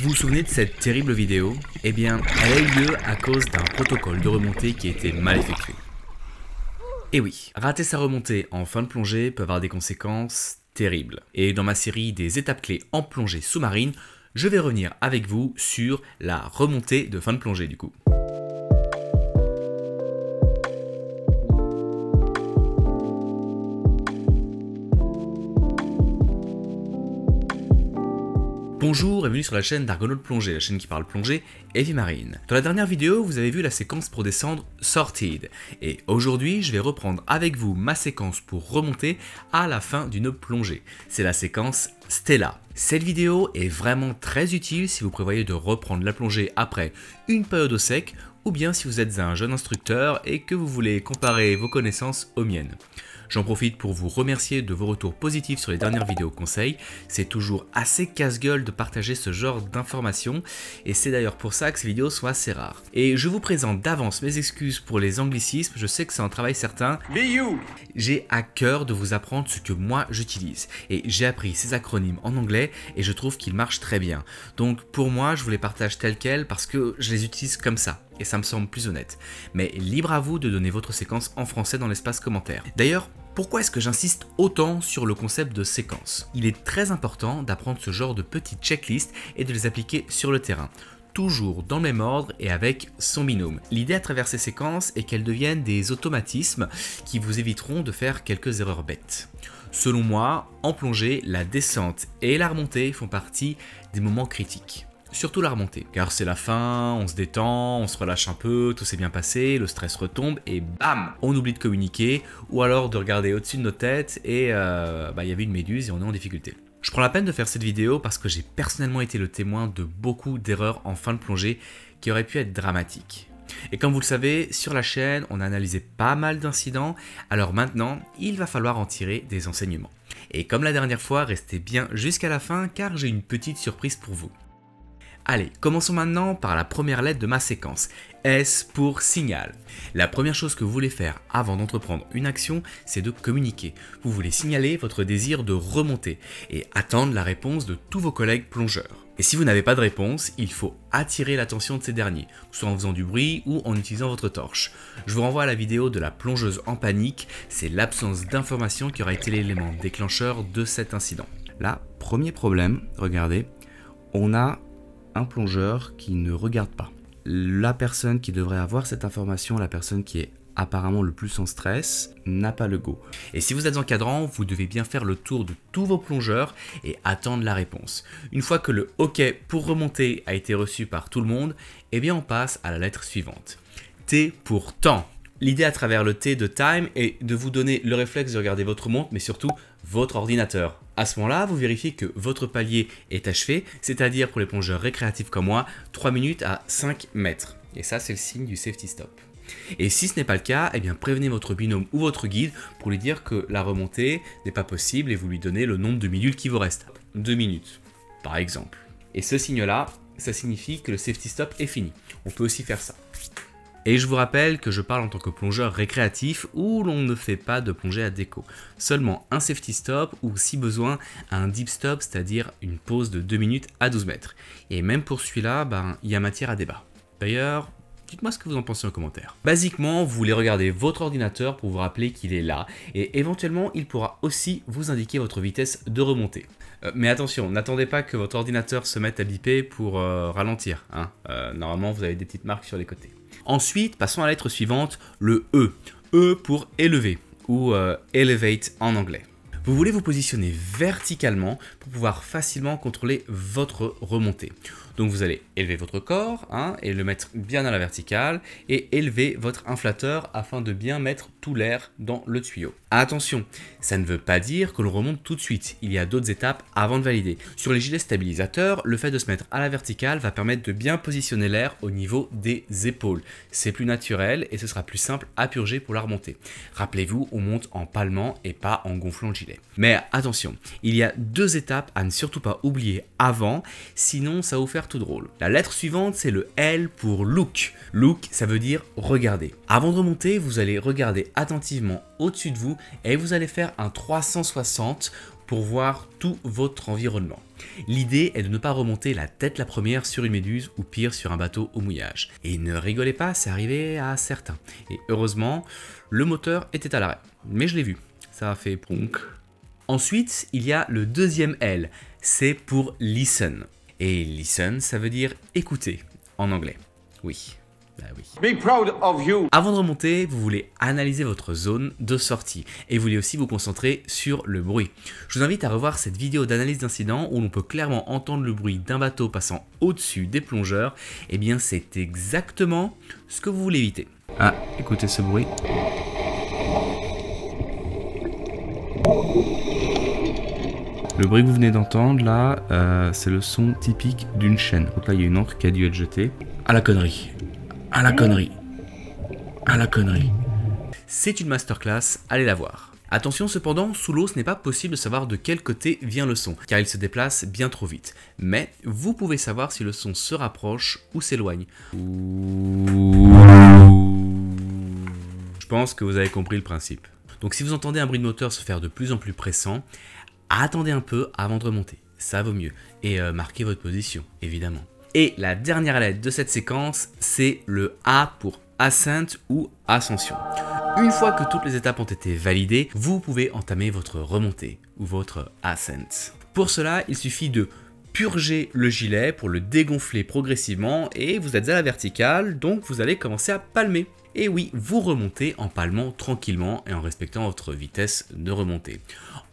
Vous vous souvenez de cette terrible vidéo Eh bien, elle a eu lieu à cause d'un protocole de remontée qui était mal effectué. Et eh oui, rater sa remontée en fin de plongée peut avoir des conséquences terribles. Et dans ma série des étapes clés en plongée sous-marine, je vais revenir avec vous sur la remontée de fin de plongée du coup. Bonjour et bienvenue sur la chaîne de Plongée, la chaîne qui parle plongée et vie marine. Dans la dernière vidéo, vous avez vu la séquence pour descendre Sorted, et aujourd'hui, je vais reprendre avec vous ma séquence pour remonter à la fin d'une plongée. C'est la séquence Stella. Cette vidéo est vraiment très utile si vous prévoyez de reprendre la plongée après une période au sec, ou bien si vous êtes un jeune instructeur et que vous voulez comparer vos connaissances aux miennes. J'en profite pour vous remercier de vos retours positifs sur les dernières vidéos conseils. C'est toujours assez casse-gueule de partager ce genre d'informations et c'est d'ailleurs pour ça que ces vidéos sont assez rares. Et je vous présente d'avance mes excuses pour les anglicismes, je sais que c'est un travail certain. J'ai à cœur de vous apprendre ce que moi j'utilise et j'ai appris ces acronymes en anglais et je trouve qu'ils marchent très bien. Donc pour moi, je vous les partage tels quels parce que je les utilise comme ça et ça me semble plus honnête. Mais libre à vous de donner votre séquence en français dans l'espace commentaire. D'ailleurs, pourquoi est-ce que j'insiste autant sur le concept de séquence Il est très important d'apprendre ce genre de petites checklists et de les appliquer sur le terrain toujours dans le même ordre et avec son binôme. L'idée à travers ces séquences est qu'elles deviennent des automatismes qui vous éviteront de faire quelques erreurs bêtes. Selon moi, en plongée, la descente et la remontée font partie des moments critiques surtout la remontée. Car c'est la fin, on se détend, on se relâche un peu, tout s'est bien passé, le stress retombe et bam On oublie de communiquer ou alors de regarder au-dessus de nos têtes et euh, bah, il y avait une méduse et on est en difficulté. Je prends la peine de faire cette vidéo parce que j'ai personnellement été le témoin de beaucoup d'erreurs en fin de plongée qui auraient pu être dramatiques. Et comme vous le savez, sur la chaîne, on a analysé pas mal d'incidents, alors maintenant, il va falloir en tirer des enseignements. Et comme la dernière fois, restez bien jusqu'à la fin car j'ai une petite surprise pour vous. Allez, commençons maintenant par la première lettre de ma séquence. S pour signal. La première chose que vous voulez faire avant d'entreprendre une action, c'est de communiquer. Vous voulez signaler votre désir de remonter et attendre la réponse de tous vos collègues plongeurs. Et si vous n'avez pas de réponse, il faut attirer l'attention de ces derniers, soit en faisant du bruit ou en utilisant votre torche. Je vous renvoie à la vidéo de la plongeuse en panique, c'est l'absence d'information qui aura été l'élément déclencheur de cet incident. Là, premier problème, regardez, on a un plongeur qui ne regarde pas. La personne qui devrait avoir cette information, la personne qui est apparemment le plus en stress, n'a pas le go. Et si vous êtes encadrant, vous devez bien faire le tour de tous vos plongeurs et attendre la réponse. Une fois que le OK pour remonter a été reçu par tout le monde, eh bien on passe à la lettre suivante. T pour temps. L'idée à travers le T de Time est de vous donner le réflexe de regarder votre montre, mais surtout votre ordinateur. À ce moment-là, vous vérifiez que votre palier est achevé, c'est-à-dire pour les plongeurs récréatifs comme moi, 3 minutes à 5 mètres. Et ça, c'est le signe du safety stop. Et si ce n'est pas le cas, eh bien prévenez votre binôme ou votre guide pour lui dire que la remontée n'est pas possible et vous lui donnez le nombre de minutes qui vous reste. 2 minutes, par exemple. Et ce signe-là, ça signifie que le safety stop est fini. On peut aussi faire ça. Et je vous rappelle que je parle en tant que plongeur récréatif où l'on ne fait pas de plongée à déco. Seulement un safety stop ou si besoin un deep stop, c'est-à-dire une pause de 2 minutes à 12 mètres. Et même pour celui-là, ben, il y a matière à débat. D'ailleurs, Dites-moi ce que vous en pensez en commentaire. Basiquement, vous voulez regarder votre ordinateur pour vous rappeler qu'il est là et éventuellement il pourra aussi vous indiquer votre vitesse de remontée. Euh, mais attention, n'attendez pas que votre ordinateur se mette à biper pour euh, ralentir. Hein. Euh, normalement, vous avez des petites marques sur les côtés. Ensuite, passons à la lettre suivante, le E. E pour élever ou elevate en anglais. Vous voulez vous positionner verticalement pour pouvoir facilement contrôler votre remontée. Donc vous allez élever votre corps hein, et le mettre bien à la verticale et élever votre inflateur afin de bien mettre tout l'air dans le tuyau. Attention, ça ne veut pas dire que l'on remonte tout de suite, il y a d'autres étapes avant de valider. Sur les gilets stabilisateurs, le fait de se mettre à la verticale va permettre de bien positionner l'air au niveau des épaules. C'est plus naturel et ce sera plus simple à purger pour la remonter. Rappelez-vous, on monte en palmant et pas en gonflant le gilet. Mais attention, il y a deux étapes à ne surtout pas oublier avant, sinon ça va vous faire drôle. La lettre suivante, c'est le L pour look. Look, ça veut dire regarder. Avant de remonter, vous allez regarder attentivement au-dessus de vous et vous allez faire un 360 pour voir tout votre environnement. L'idée est de ne pas remonter la tête la première sur une méduse ou pire sur un bateau au mouillage. Et ne rigolez pas, c'est arrivé à certains. Et heureusement, le moteur était à l'arrêt. Mais je l'ai vu. Ça a fait pronk. Ensuite, il y a le deuxième L, c'est pour listen. Et listen, ça veut dire écouter en anglais. Oui. Bah oui. Be proud of you. Avant de remonter, vous voulez analyser votre zone de sortie et vous voulez aussi vous concentrer sur le bruit. Je vous invite à revoir cette vidéo d'analyse d'incident où l'on peut clairement entendre le bruit d'un bateau passant au-dessus des plongeurs. Et eh bien, c'est exactement ce que vous voulez éviter. Ah, écoutez ce bruit. Le bruit que vous venez d'entendre là, euh, c'est le son typique d'une chaîne. Donc là, il y a une encre qui a dû être jetée. À la connerie. À la connerie. À la connerie. C'est une masterclass, allez la voir. Attention cependant, sous l'eau ce n'est pas possible de savoir de quel côté vient le son, car il se déplace bien trop vite. Mais vous pouvez savoir si le son se rapproche ou s'éloigne. Je pense que vous avez compris le principe. Donc si vous entendez un bruit de moteur se faire de plus en plus pressant, attendez un peu avant de remonter, ça vaut mieux, et euh, marquez votre position, évidemment. Et la dernière lettre de cette séquence, c'est le A pour Ascent ou Ascension. Une fois que toutes les étapes ont été validées, vous pouvez entamer votre remontée ou votre Ascent. Pour cela, il suffit de purger le gilet pour le dégonfler progressivement et vous êtes à la verticale, donc vous allez commencer à palmer. Et oui, vous remontez en palmant tranquillement et en respectant votre vitesse de remontée.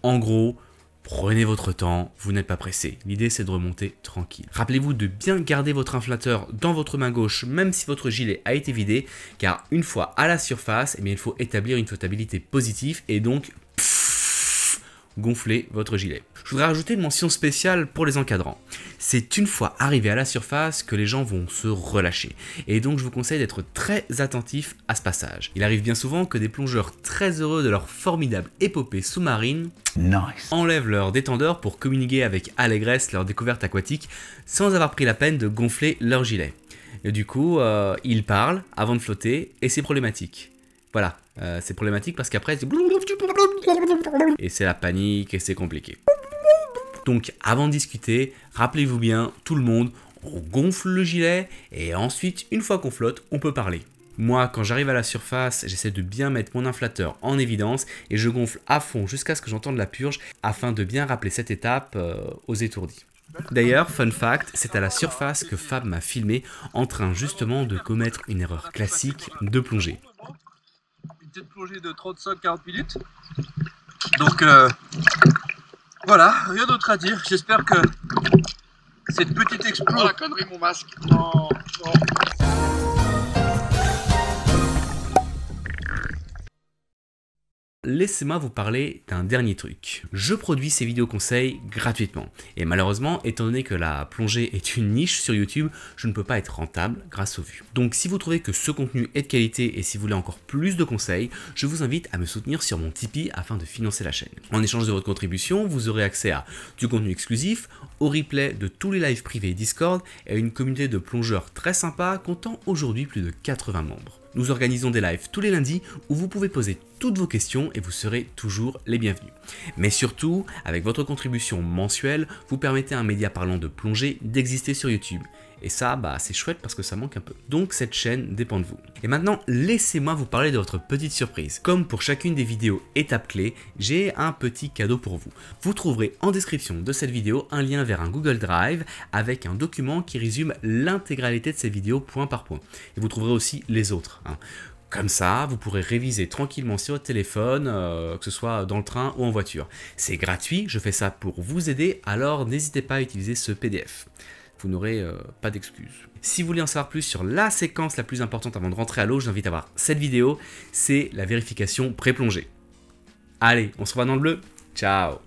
En gros, Prenez votre temps, vous n'êtes pas pressé. L'idée c'est de remonter tranquille. Rappelez-vous de bien garder votre inflateur dans votre main gauche même si votre gilet a été vidé car une fois à la surface, eh il faut établir une flottabilité positive et donc gonfler votre gilet. Je voudrais rajouter une mention spéciale pour les encadrants. C'est une fois arrivé à la surface que les gens vont se relâcher, et donc je vous conseille d'être très attentif à ce passage. Il arrive bien souvent que des plongeurs très heureux de leur formidable épopée sous-marine enlèvent leur détendeur pour communiquer avec allégresse leur découverte aquatique sans avoir pris la peine de gonfler leur gilet. Et du coup, euh, ils parlent avant de flotter, et c'est problématique. Voilà, euh, c'est problématique parce qu'après, et c'est la panique et c'est compliqué. Donc avant de discuter, rappelez-vous bien, tout le monde, on gonfle le gilet et ensuite, une fois qu'on flotte, on peut parler. Moi, quand j'arrive à la surface, j'essaie de bien mettre mon inflateur en évidence et je gonfle à fond jusqu'à ce que j'entende la purge afin de bien rappeler cette étape euh, aux étourdis. D'ailleurs, fun fact, c'est à la surface que Fab m'a filmé en train justement de commettre une erreur classique de plongée de plongée de 35-40 minutes. Donc euh, voilà, rien d'autre à dire. J'espère que cette petite explosion. mon masque. laissez-moi vous parler d'un dernier truc. Je produis ces vidéos conseils gratuitement. Et malheureusement, étant donné que la plongée est une niche sur YouTube, je ne peux pas être rentable grâce aux vues. Donc si vous trouvez que ce contenu est de qualité et si vous voulez encore plus de conseils, je vous invite à me soutenir sur mon Tipeee afin de financer la chaîne. En échange de votre contribution, vous aurez accès à du contenu exclusif, au replay de tous les lives privés Discord et à une communauté de plongeurs très sympa comptant aujourd'hui plus de 80 membres. Nous organisons des lives tous les lundis où vous pouvez poser toutes vos questions et vous serez toujours les bienvenus. Mais surtout, avec votre contribution mensuelle, vous permettez à un média parlant de plongée d'exister sur YouTube. Et ça, bah, c'est chouette parce que ça manque un peu. Donc cette chaîne dépend de vous. Et maintenant, laissez-moi vous parler de votre petite surprise. Comme pour chacune des vidéos étapes clés, j'ai un petit cadeau pour vous. Vous trouverez en description de cette vidéo un lien vers un Google Drive avec un document qui résume l'intégralité de ces vidéos point par point. Et vous trouverez aussi les autres. Hein. Comme ça, vous pourrez réviser tranquillement sur votre téléphone, euh, que ce soit dans le train ou en voiture. C'est gratuit, je fais ça pour vous aider, alors n'hésitez pas à utiliser ce PDF vous n'aurez euh, pas d'excuses. Si vous voulez en savoir plus sur la séquence la plus importante avant de rentrer à l'eau, je vous invite à voir cette vidéo, c'est la vérification pré-plongée. Allez, on se revoit dans le bleu, ciao